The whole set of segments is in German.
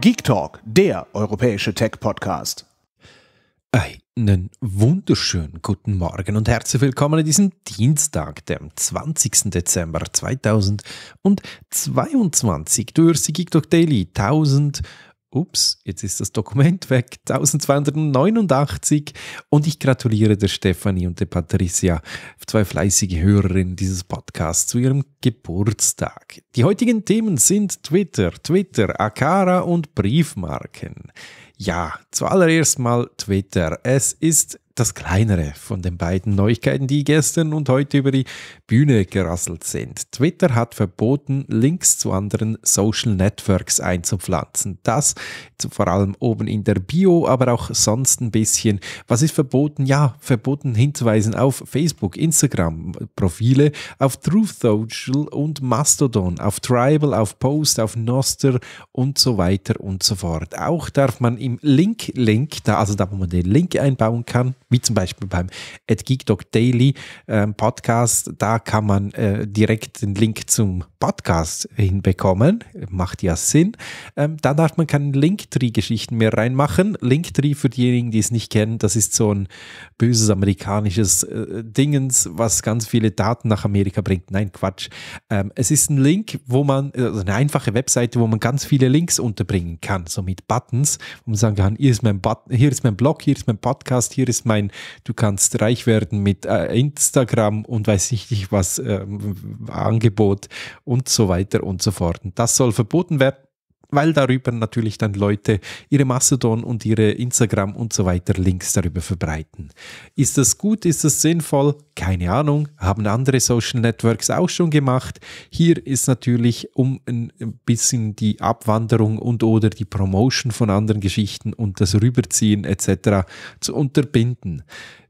Geek Talk, der europäische Tech-Podcast. Einen wunderschönen guten Morgen und herzlich willkommen an diesem Dienstag, dem 20. Dezember 2022. Du hörst die Geek Talk Daily 1000 ups, jetzt ist das Dokument weg, 1289. Und ich gratuliere der Stefanie und der Patricia, zwei fleißige Hörerinnen dieses Podcasts, zu ihrem Geburtstag. Die heutigen Themen sind Twitter, Twitter, Akara und Briefmarken. Ja, zuallererst mal Twitter. Es ist das kleinere von den beiden Neuigkeiten, die gestern und heute über die Bühne gerasselt sind. Twitter hat verboten, Links zu anderen Social Networks einzupflanzen. Das vor allem oben in der Bio, aber auch sonst ein bisschen. Was ist verboten? Ja, verboten hinzuweisen auf Facebook, Instagram Profile, auf Truth Social und Mastodon, auf Tribal, auf Post, auf Noster und so weiter und so fort. Auch darf man im Link-Link, da, also da wo man den Link einbauen kann, wie zum Beispiel beim At Daily äh, Podcast. Da kann man äh, direkt den Link zum Podcast hinbekommen. Macht ja Sinn. Ähm, da darf man keine Linktree-Geschichten mehr reinmachen. Linktree für diejenigen, die es nicht kennen, das ist so ein böses amerikanisches äh, Dingens, was ganz viele Daten nach Amerika bringt. Nein, Quatsch. Ähm, es ist ein Link, wo man, äh, also eine einfache Webseite, wo man ganz viele Links unterbringen kann, so mit Buttons, wo man sagen kann, hier ist mein, Button, hier ist mein Blog, hier ist mein Podcast, hier ist mein sein, du kannst reich werden mit äh, Instagram und weiß ich nicht was, ähm, Angebot und so weiter und so fort. Und das soll verboten werden weil darüber natürlich dann Leute ihre Mastodon und ihre Instagram und so weiter Links darüber verbreiten. Ist das gut? Ist das sinnvoll? Keine Ahnung. Haben andere Social Networks auch schon gemacht. Hier ist natürlich, um ein bisschen die Abwanderung und oder die Promotion von anderen Geschichten und das Rüberziehen etc. zu unterbinden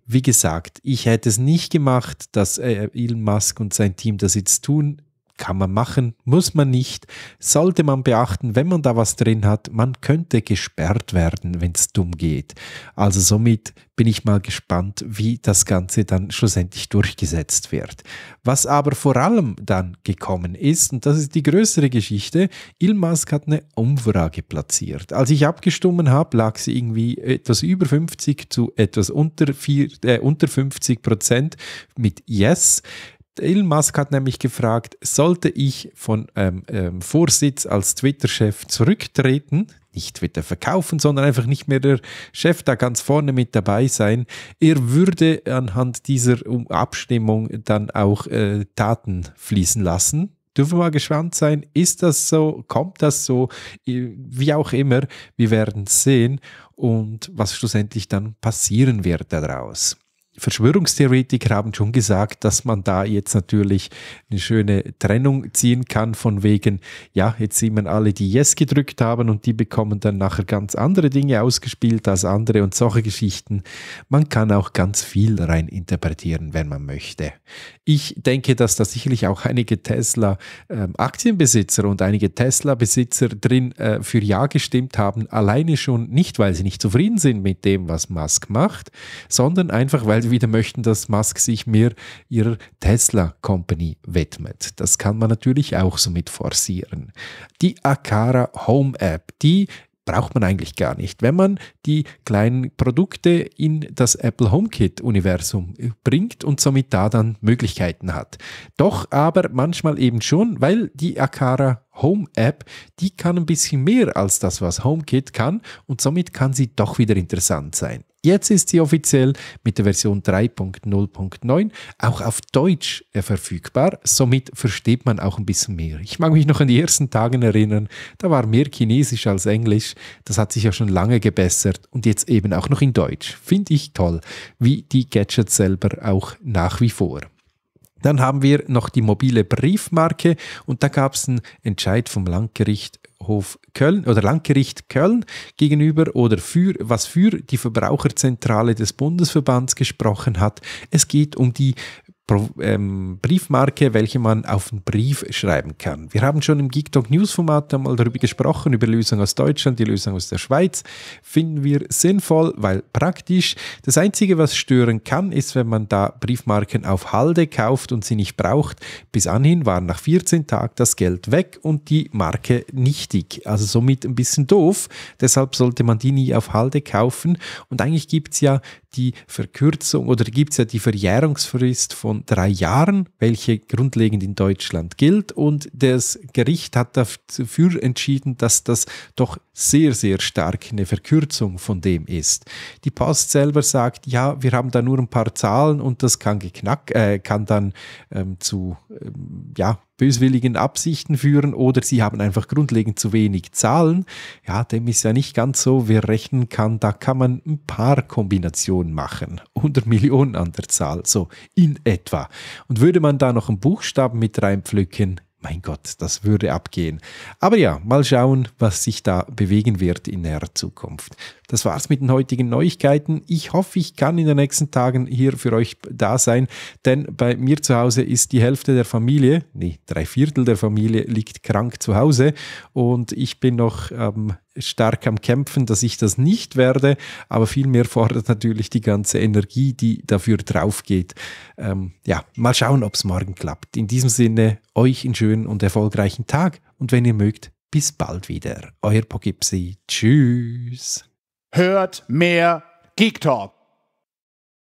wie gesagt, ich hätte es nicht gemacht, dass äh, Elon Musk und sein Team das jetzt tun. Kann man machen, muss man nicht, sollte man beachten, wenn man da was drin hat, man könnte gesperrt werden, wenn es dumm geht. Also somit bin ich mal gespannt, wie das Ganze dann schlussendlich durchgesetzt wird. Was aber vor allem dann gekommen ist, und das ist die größere Geschichte, Elon Musk hat eine Umfrage platziert. Als ich abgestimmt habe, lag sie irgendwie etwas über 50 zu etwas unter, 4, äh, unter 50 Prozent mit Yes. Elon Musk hat nämlich gefragt, sollte ich von ähm, ähm, Vorsitz als Twitter-Chef zurücktreten, nicht Twitter verkaufen, sondern einfach nicht mehr der Chef da ganz vorne mit dabei sein. Er würde anhand dieser Abstimmung dann auch äh, Taten fließen lassen. Dürfen wir mal gespannt sein, ist das so, kommt das so, wie auch immer, wir werden sehen und was schlussendlich dann passieren wird daraus. Verschwörungstheoretiker haben schon gesagt, dass man da jetzt natürlich eine schöne Trennung ziehen kann von wegen, ja, jetzt sieht man alle, die Yes gedrückt haben und die bekommen dann nachher ganz andere Dinge ausgespielt als andere und solche Geschichten. Man kann auch ganz viel rein interpretieren, wenn man möchte. Ich denke, dass da sicherlich auch einige Tesla-Aktienbesitzer ähm, und einige Tesla-Besitzer drin äh, für Ja gestimmt haben, alleine schon nicht, weil sie nicht zufrieden sind mit dem, was Musk macht, sondern einfach, weil halt wieder möchten, dass Musk sich mehr ihrer Tesla Company widmet. Das kann man natürlich auch somit forcieren. Die Akara Home App, die braucht man eigentlich gar nicht. Wenn man die kleinen Produkte in das Apple HomeKit-Universum bringt und somit da dann Möglichkeiten hat. Doch aber manchmal eben schon, weil die Akara Home App, die kann ein bisschen mehr als das, was HomeKit kann und somit kann sie doch wieder interessant sein. Jetzt ist sie offiziell mit der Version 3.0.9 auch auf Deutsch äh, verfügbar. Somit versteht man auch ein bisschen mehr. Ich mag mich noch an die ersten Tagen erinnern, da war mehr Chinesisch als Englisch. Das hat sich ja schon lange gebessert und jetzt eben auch noch in Deutsch. Finde ich toll, wie die Gadgets selber auch nach wie vor. Dann haben wir noch die mobile Briefmarke und da gab es einen Entscheid vom Landgericht Köln oder Landgericht Köln gegenüber oder für, was für die Verbraucherzentrale des Bundesverbands gesprochen hat. Es geht um die ähm, Briefmarke, welche man auf einen Brief schreiben kann. Wir haben schon im Geek Talk News Format einmal darüber gesprochen, über Lösungen aus Deutschland, die Lösung aus der Schweiz. Finden wir sinnvoll, weil praktisch. Das Einzige, was stören kann, ist, wenn man da Briefmarken auf Halde kauft und sie nicht braucht. Bis anhin war nach 14 Tagen das Geld weg und die Marke nichtig. Also somit ein bisschen doof. Deshalb sollte man die nie auf Halde kaufen. Und eigentlich gibt es ja die Verkürzung oder gibt es ja die Verjährungsfrist von drei Jahren, welche grundlegend in Deutschland gilt. Und das Gericht hat dafür entschieden, dass das doch sehr, sehr stark eine Verkürzung von dem ist. Die Post selber sagt, ja, wir haben da nur ein paar Zahlen und das kann, geknack, äh, kann dann ähm, zu ähm, ja, böswilligen Absichten führen oder sie haben einfach grundlegend zu wenig Zahlen. Ja, dem ist ja nicht ganz so. Wer rechnen kann, da kann man ein paar Kombinationen machen. 100 Millionen an der Zahl, so in etwa. Und würde man da noch einen Buchstaben mit reinpflücken, mein Gott, das würde abgehen. Aber ja, mal schauen, was sich da bewegen wird in näherer Zukunft. Das war's mit den heutigen Neuigkeiten. Ich hoffe, ich kann in den nächsten Tagen hier für euch da sein, denn bei mir zu Hause ist die Hälfte der Familie, nee, drei Viertel der Familie liegt krank zu Hause und ich bin noch ähm, stark am Kämpfen, dass ich das nicht werde, aber vielmehr fordert natürlich die ganze Energie, die dafür draufgeht. Ähm, ja, mal schauen, ob es morgen klappt. In diesem Sinne, euch einen schönen und erfolgreichen Tag und wenn ihr mögt, bis bald wieder. Euer Pogipsi. Tschüss. Hört mehr Geek Talk.